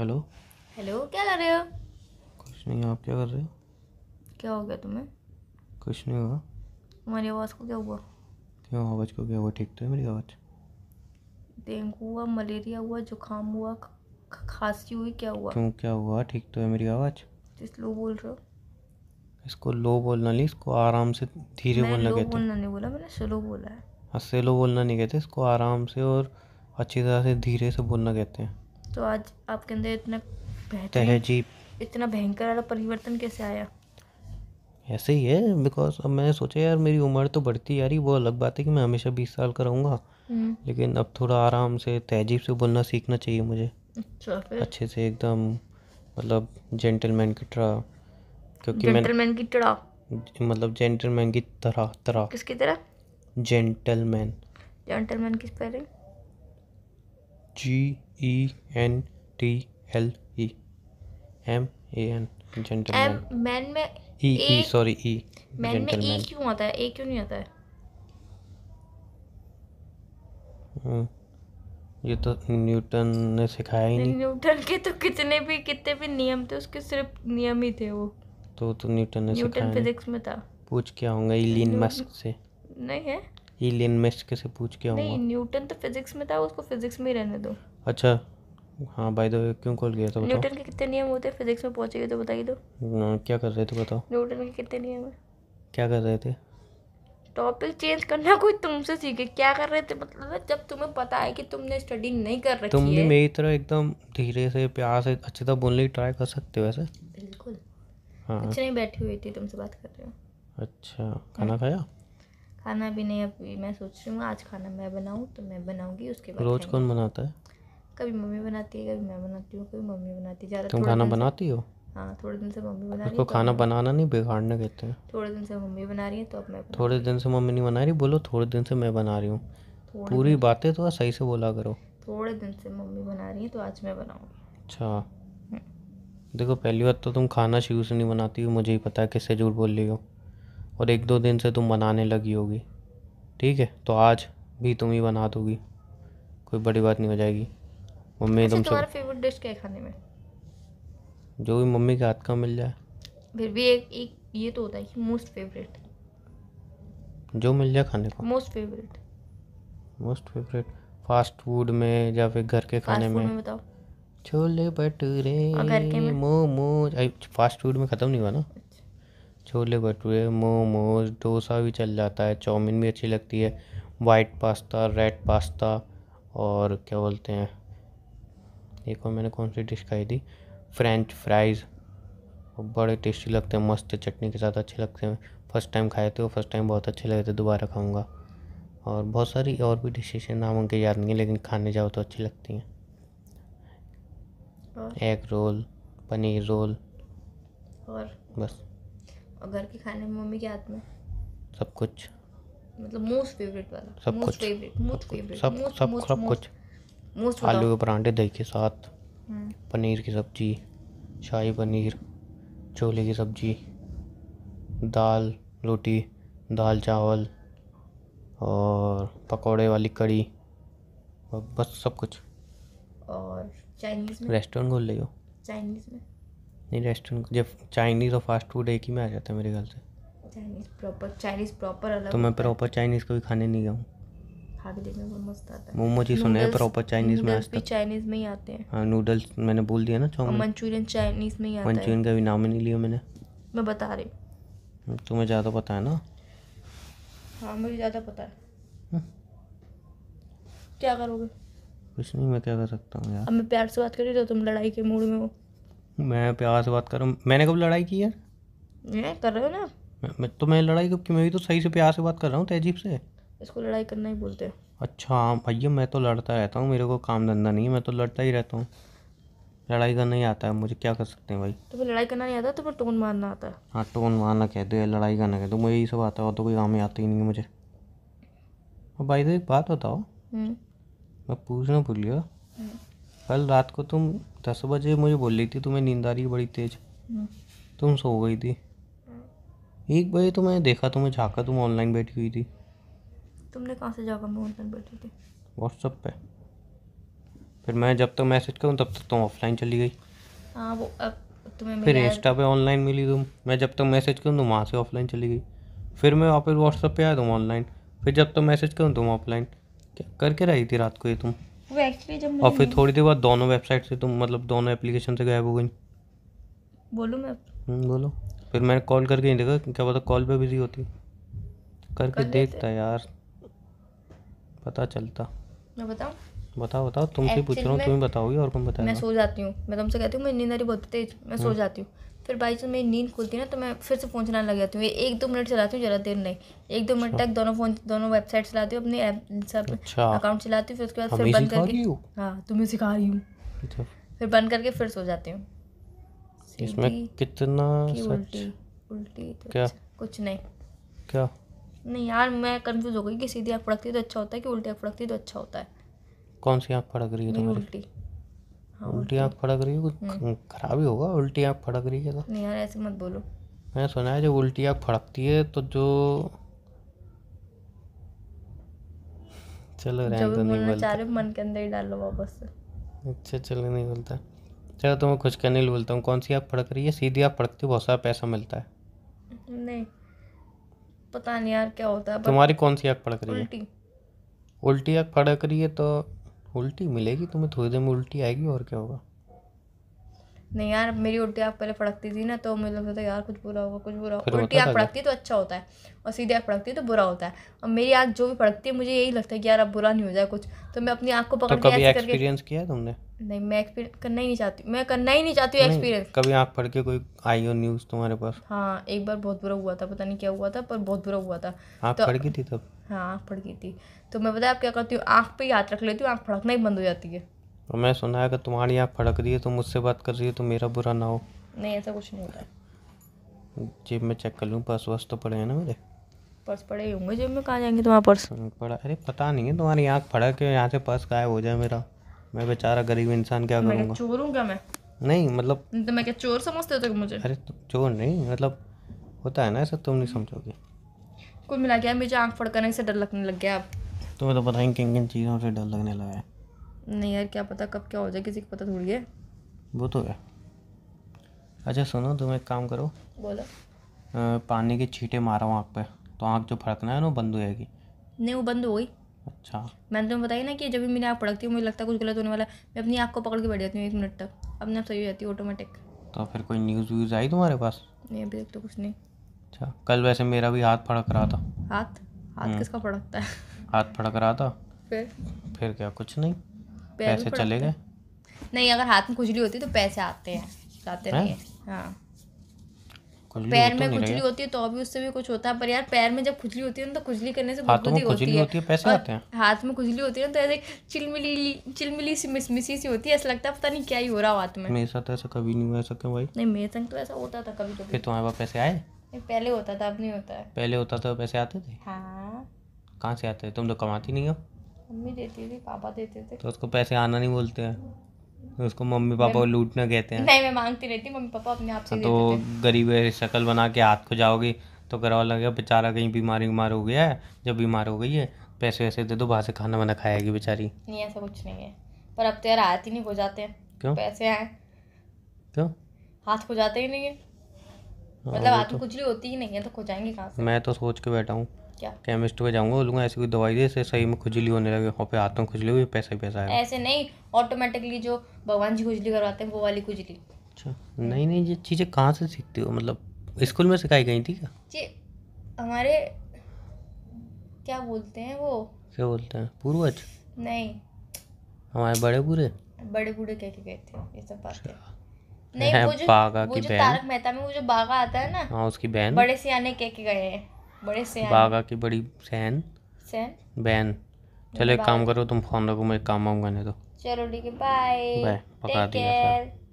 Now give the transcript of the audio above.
Hello hello क्या कर रहे हो कुछ नहीं आप क्या कर रहे हो क्या हो गया तुम्हें कुछ नहीं हुआ तुम्हारी आवाज़ को क्या हुआ क्यों आवाज़ को क्या हुआ ठीक तो है मेरी आवाज़ डेंगू हुआ मलेरिया हुआ जुकाम हुआ खांसी हुई क्या हुआ क्यों क्या हुआ ठीक तो है मेरी आवाज़ लो बोल रहे हो इसको लो बोलना नहीं इसको आराम से धीरे बोलना कहते बोलना नहीं बोला मैंने स्लो बोला है हाँ स्लो बोलना नहीं कहते इसको आराम से और अच्छी तरह से धीरे से बोलना कहते हैं तो आज आपके अंदर इतना तहजीब इतना भयंकर वाला परिवर्तन कैसे आया ऐसे ही है बिकॉज अब मैंने सोचा यार मेरी उम्र तो बढ़ती जा रही वो अलग बात है कि मैं हमेशा बीस साल का रहूँगा हम्म। लेकिन अब थोड़ा आराम से तहजीब से बोलना सीखना चाहिए मुझे अच्छा, अच्छे से एकदम मतलब जेंटलमैन की तरह क्योंकि जेंटलमैन की तरह मतलब जेंटलमैन की तरह तरह किसकी तरह जेंटलमैन जेंटलमैन की spelling G E N T L E M A N gentleman man में ई ई सॉरी ई मैन में ई e क्यों आता है ए क्यों नहीं आता है hmm. ये तो न्यूटन ने सिखाया ही नहीं न्यूटन के तो कितने भी कितने भी नियम थे उसके सिर्फ नियम ही थे वो तो तो न्यूटन ने न्यूटन फिजिक्स में था पूछ क्या होंगे इलीन मस्क से नहीं है एलियन मेस्क से पूछ के आऊंगा नहीं न्यूटन तो फिजिक्स में था उसको फिजिक्स में ही रहने दो अच्छा हाँ बाय द वे क्यों कॉल किया था न्यूटन के कितने नियम होते हैं फिजिक्स में पहुंचे तो बताइए दो तो। ना, क्या कर रहे थे बताओ न्यूटन के कितने नियम है क्या कर रहे थे टॉपिक चेंज करना कोई तुमसे सीखे क्या कर रहे थे मतलब जब तुम्हें पता है कि तुमने स्टडी नहीं कर रखी तुम भी है मेरी तरह एकदम धीरे से प्यार से अच्छे से बोलने की ट्राई कर सकते हो वैसे बिल्कुल हाँ, हाँ कुछ नहीं बैठी हुई थी तुमसे बात कर रही हूँ अच्छा खाना खाया खाना भी नहीं अभी मैं सोच रही हूँ आज खाना मैं बनाऊँ तो मैं बनाऊँगी उसके बाद रोज़ कौन बनाता है कभी मम्मी बनाती है कभी मैं बनाती हूँ कभी मम्मी बनाती है ज़्यादा तुम खाना बनाती हो हाँ थोड़े दिन से मम्मी बना रही है तो खाना बनाना नहीं बिगाड़ने कहते हैं थोड़े दिन से मम्मी बना रही है तो अब मैं थोड़े दिन से मम्मी नहीं बना रही बोलो थोड़े दिन से मैं बना रही हूँ पूरी बातें तो सही से बोला करो थोड़े दिन से मम्मी बना रही है तो आज मैं बनाऊंगी अच्छा हम्म। देखो पहली बात तो तुम खाना शुरू से नहीं बनाती हो मुझे ही पता है किससे झूठ बोल रही हो और एक दो दिन से तुम बनाने लगी होगी ठीक है तो आज भी तुम ही बना दोगी कोई बड़ी बात नहीं हो जाएगी मम्मी अच्छा, तुमसे फेवरेट डिश क्या है खाने में जो भी मम्मी के हाथ का मिल जाए फिर भी एक एक ये तो होता है कि मोस्ट फेवरेट जो मिल जाए खाने को most favourite most favourite fast food में या फिर घर के खाने में, में बताओ छोले भटूरे मोमोज फास्ट फूड में ख़त्म नहीं हुआ ना छोले भटूरे मोमोज डोसा भी चल जाता है चाउमीन भी अच्छी लगती है वाइट पास्ता रेड पास्ता और क्या बोलते हैं एक और मैंने कौन सी डिश खाई थी फ्रेंच फ्राइज़ बड़े टेस्टी लगते हैं मस्त चटनी के साथ अच्छे लगते हैं फर्स्ट टाइम खाए थे वो फर्स्ट टाइम बहुत अच्छे लगे थे दोबारा खाऊंगा और बहुत सारी और भी डिशेज हैं नाम उनके याद नहीं है लेकिन खाने जाओ तो अच्छी लगती हैं एग रोल पनीर रोल और बस और घर के खाने में मम्मी के हाथ में सब कुछ मतलब मोस्ट फेवरेट वाला सब कुछ फेवरेट मोस्ट फेवरेट सब कुछ सब सब कुछ मोस्ट आलू के परांठे दही के साथ हम्म। पनीर की सब्जी शाही पनीर छोले की सब्जी दाल रोटी दाल चावल और पकौड़े वाली कड़ी और बस सब कुछ और चाइनीज़ में रेस्टोरेंट खोल रही हो चाइनीज़ में नहीं रेस्टोरेंट जब चाइनीज़ और फास्ट फूड एक ही में आ जाता है मेरे ख्याल से चाइनीज़ प्रॉपर चाइनीज़ प्रॉपर अलग तो मैं प्रॉपर चाइनीज़ को भी खाने नहीं गया हूँ खा के देखना मस्त आता है मोमो जी सुने हैं प्रॉपर चाइनीज़ में आज तक चाइनीज़ में ही आते हैं हाँ नूडल्स मैंने बोल दिया ना चाउमीन मंचूरियन चाइनीज़ में ही आता है मंचूरियन का भी नाम ही नहीं लिया मैंने मैं बता रही हूँ हम्म, तुम्हें ज़्यादा पता है ना हाँ मुझे ज़्यादा पता है हम्म। क्या करोगे कुछ नहीं मैं क्या कर सकता हूँ यार अब मैं प्यार से बात कर रही तो तुम लड़ाई के मूड में हो मैं प्यार से बात कर रहा हूँ मैंने कब लड़ाई की यार नहीं कर रहे हो ना मैं तो मैं लड़ाई कब की मैं भी तो सही से प्यार से बात कर रहा हूँ तहजीब से इसको लड़ाई करना ही बोलते हो अच्छा हाँ, भैया मैं तो लड़ता रहता हूँ मेरे को काम धंधा नहीं है मैं तो लड़ता ही रहता हूँ लड़ाई करना ही आता है मुझे क्या कर सकते हैं भाई तो फिर लड़ाई करना नहीं आता तो फिर टोन मारना आता है हाँ टोन मारना कह दो लड़ाई करना कह दो मुझे यही सब आता है और तो कोई काम ही आता ही नहीं है मुझे और भाई तो एक बात बताओ हम्म। मैं पूछना भूल कल रात को तुम दस बजे मुझे बोल रही थी तुम्हें नींद आ रही बड़ी तेज हाँ। तुम सो गई थी एक बजे तो मैंने देखा तुम्हें झाका तुम ऑनलाइन बैठी हुई थी तुमने कहाँ से झाका मैं ऑनलाइन बैठी थी व्हाट्सअप पे फिर मैं जब तक मैसेज करूँ तब तक तुम ऑफलाइन चली गई हाँ वो अब तुम्हें फिर इंस्टा पे ऑनलाइन मिली तुम मैं जब तक मैसेज करूँ तुम वहाँ से ऑफलाइन चली गई फिर मैं वापस व्हाट्सअप पे आया तुम ऑनलाइन फिर जब तक मैसेज करूँ तुम ऑफलाइन क्या करके रही थी रात को ये तुम वो एक्चुअली जब और फिर थोड़ी देर बाद दोनों वेबसाइट से तुम मतलब दोनों एप्लीकेशन से गायब हो गई बोलो मैं हम्म, बोलो फिर मैंने कॉल करके नहीं देखा क्या पता कॉल पे बिजी होती करके कर देखता यार पता चलता मैं बताऊँ बताओ बताओ तुमसे पूछ रहा हूँ तुम बताओगी और कौन बताएगा मैं सो जाती हूँ मैं तुमसे कहती हूँ मैं नींद आ रही बहुत तेज मैं सो हम्म। जाती हूँ फिर बाई चांस मेरी नींद खुलती है ना तो मैं फिर से फ़ोन चलाने लग जाती हूँ एक दो मिनट चलाती हूँ ज़्यादा देर नहीं एक दो मिनट अच्छा। तक दोनों फ़ोन दोनों वेबसाइट चलाती हूँ अपने ऐप सब अच्छा। अकाउंट चलाती हूँ फिर उसके बाद हाँ, फिर बंद करके हाँ तुम्हें तो सिखा रही हूँ अच्छा। फिर बंद करके फिर सो जाती हूँ इसमें कितना उल्टी उल्टी तो क्या कुछ नहीं क्या नहीं यार मैं कंफ्यूज हो गई कि सीधी आँख फड़कती तो अच्छा होता है कि उल्टी आँख फड़कती तो अच्छा होता है कौन सी आँख फड़क रही है तुम्हारी उल्टी हाँ, उल्टी आँख फड़क रही है कुछ हम्म। खराब ही होगा उल्टी आँख फड़क रही है तो नहीं यार ऐसे मत बोलो मैं सुना है जब उल्टी आँख फड़कती है तो जो चलो रहने तो नहीं बोलता मन के अंदर ही डाल लो वापस अच्छा चलो नहीं बोलता चलो तो मैं कुछ कहने नहीं बोलता हूँ कौन सी आँख फड़क रही है सीधी आँख फड़कती है बहुत सारा पैसा मिलता है नहीं पता नहीं यार क्या होता है तुम्हारी कौन सी आँख फड़क रही है उल्टी उल्टी आँख फड़क रही है तो उल्टी मिलेगी तुम्हें थोड़ी देर में उल्टी आएगी और क्या होगा नहीं यार मेरी उल्टी आँख पहले फड़कती थी ना तो मुझे लगता था यार कुछ बुरा होगा कुछ बुरा होगा उल्टी तो आँख फड़कती तो अच्छा होता है और सीधी आँख फड़कती तो बुरा होता है और मेरी आँख जो भी फड़कती है मुझे यही लगता है कि यार अब बुरा नहीं हो जाए कुछ तो मैं अपनी आँख को तो पकड़ के एक्सपीरियंस किया तुमने नहीं मैं एक्सपीरियंस करना ही नहीं चाहती मैं करना ही नहीं चाहती हूँ एक्सपीरियंस कभी आँख फड़ के कोई आई हो न्यूज़ तुम्हारे पास हाँ एक बार बहुत बुरा हुआ था पता नहीं क्या हुआ था पर बहुत बुरा हुआ था आँख तो फड़ गई थी तब हाँ आँख फड़ गई थी तो मैं बताया आप क्या करती हूँ आँख पे याद रख लेती हूँ आँख फड़कना ही बंद हो जाती है और मैं सुना है अगर तुम्हारी यहाँ फड़क रही है तो मुझसे बात कर रही है तो मेरा बुरा ना हो नहीं ऐसा कुछ नहीं होता जेब में चेक कर लूँ पर्स वर्स तो पड़े हैं ना मेरे पर्स पड़े ही होंगे जेब में कहाँ जाएंगे तुम्हारा पर्स हम्म, पड़ा अरे पता नहीं है तुम्हारी यहाँ फड़क के यहाँ से पर्स गायब हो जाए मेरा मैं बेचारा गरीब इंसान क्या करूँगा चोर हूँ क्या मैं नहीं मतलब तो मैं क्या चोर समझते हो तो मुझे अरे चोर नहीं मतलब होता है ना ऐसा तुम नहीं समझोगे कुल मिला गया मुझे आँख फड़कने से डर लगने लग गया अब तुम्हें तो बताएंगे किन किन चीज़ों से डर लगने लगा है नहीं यार क्या पता कब क्या हो जाए किसी को पता थोड़ी है वो तो है अच्छा सुनो तुम एक काम करो बोलो पानी के छींटे मारा हूँ आँख पे तो आँख जो फड़कना है ना वो बंद हो जाएगी नहीं वो बंद हो गई अच्छा मैंने तुम्हें बताया ना कि जब भी मेरी आँख फड़कती है मुझे लगता है कुछ गलत होने वाला है मैं अपनी आँख को पकड़ के बैठ जाती हूँ एक मिनट तक अपने आप सही हो जाती है ऑटोमेटिक तो फिर कोई न्यूज़ व्यूज़ आई तुम्हारे पास नहीं अभी तक तो कुछ नहीं अच्छा कल वैसे मेरा भी हाथ फड़क रहा था हाथ हाथ हम्म। किसका फड़कता है हाथ फड़क रहा था फिर फिर क्या कुछ नहीं पैसे चले गए नहीं अगर हाथ में खुजली होती तो पैसे आते हैं जाते रहिए हाँ पैर में तो खुजली होती है तो अभी उससे भी कुछ होता है पर यार पैर में जब खुजली होती है ना तो खुजली करने से हाथ में खुजली होती है पैसे आते हैं हाथ में खुजली होती है ना तो ऐसे चिलमिली चिलमिली सी मिसमिसी सी होती है ऐसा लगता है पता नहीं क्या ही हो रहा हाथ में मेरे साथ ऐसा कभी नहीं हुआ सकता भाई नहीं मेरे संग तो ऐसा होता था कभी कभी तुम्हारे पास पैसे आए पहले होता था अब नहीं होता है पहले होता था पैसे आते थे हाँ कहाँ से आते तुम तो कमाती नहीं हो मम्मी देती थी पापा देते थे तो उसको पैसे आना नहीं बोलते हैं तो उसको मम्मी पापा लूटना कहते हैं नहीं मैं मांगती रहती मम्मी पापा अपने आप से हाँ, तो गरीब शक्ल बना के हाथ को जाओगी तो घर वाला गया बेचारा कहीं बीमारी बीमार हो गया है जब बीमार हो गई है पैसे वैसे दे दो बाहर से खाना वाना खाएगी बेचारी नहीं ऐसा कुछ नहीं है पर अब तो यार आते ही नहीं हो जाते हैं क्यों पैसे आए क्यों हाथ खो जाते ही नहीं है हाँ, मतलब हाथ में खुजली होती ही नहीं है तो खो जाएंगे कहाँ से मैं तो सोच के बैठा हूँ केमिस्ट पे जाऊंगा बोलूंगा ऐसी कोई दवाई दे इससे सही में खुजली होने लगे हो पे आता हूँ खुजली हुई पैसा ही पैसा है ऐसे नहीं ऑटोमेटिकली जो भगवान जी खुजली करवाते हैं वो वाली खुजली अच्छा नहीं नहीं ये चीज़ें कहाँ से सीखती हो मतलब स्कूल में सिखाई गई थी क्या जी हमारे क्या बोलते हैं वो क्या बोलते हैं पूर्वज नहीं हमारे बड़े बूढ़े बड़े बूढ़े कह के कहते हैं ये सब बातें अच्छा। नहीं वो जो, वो जो तारक मेहता में वो जो बागा आता है ना हाँ उसकी बहन बड़े सियाने कह के गए हैं बड़े सहन बागा की बड़ी सहन सहन बहन चलो एक काम करो तुम फोन रखो मैं एक काम आऊंगा नहीं तो चलो ठीक है बाय बाय पका दिया